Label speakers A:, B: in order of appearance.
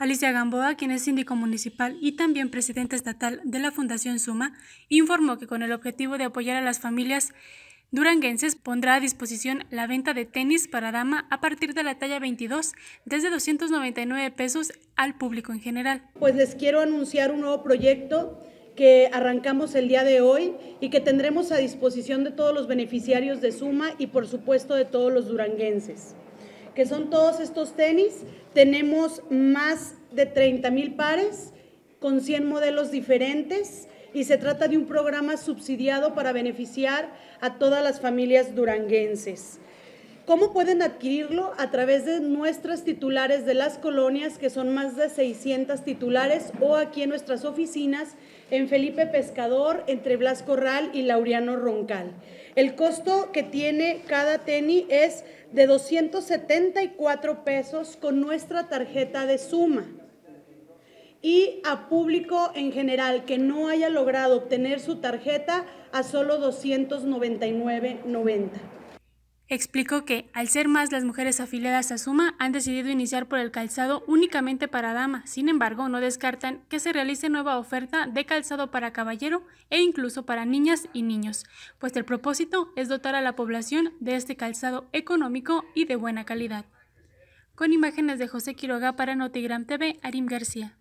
A: Alicia Gamboa, quien es síndico municipal y también presidenta estatal de la Fundación Suma, informó que con el objetivo de apoyar a las familias duranguenses pondrá a disposición la venta de tenis para dama a partir de la talla 22 desde 299 pesos
B: al público en general. Pues les quiero anunciar un nuevo proyecto que arrancamos el día de hoy y que tendremos a disposición de todos los beneficiarios de Suma y por supuesto de todos los duranguenses que son todos estos tenis. Tenemos más de 30 mil pares con 100 modelos diferentes y se trata de un programa subsidiado para beneficiar a todas las familias duranguenses. ¿Cómo pueden adquirirlo? A través de nuestras titulares de las colonias, que son más de 600 titulares, o aquí en nuestras oficinas en Felipe Pescador, entre Blas Corral y Laureano Roncal. El costo que tiene cada tenis es de 274 pesos con nuestra tarjeta de suma. Y a público en general que no haya logrado obtener su tarjeta a solo 299.90
A: explicó que, al ser más las mujeres afiliadas a Suma, han decidido iniciar por el calzado únicamente para dama. Sin embargo, no descartan que se realice nueva oferta de calzado para caballero e incluso para niñas y niños, pues el propósito es dotar a la población de este calzado económico y de buena calidad. Con imágenes de José Quiroga para Notigram TV, Arim García.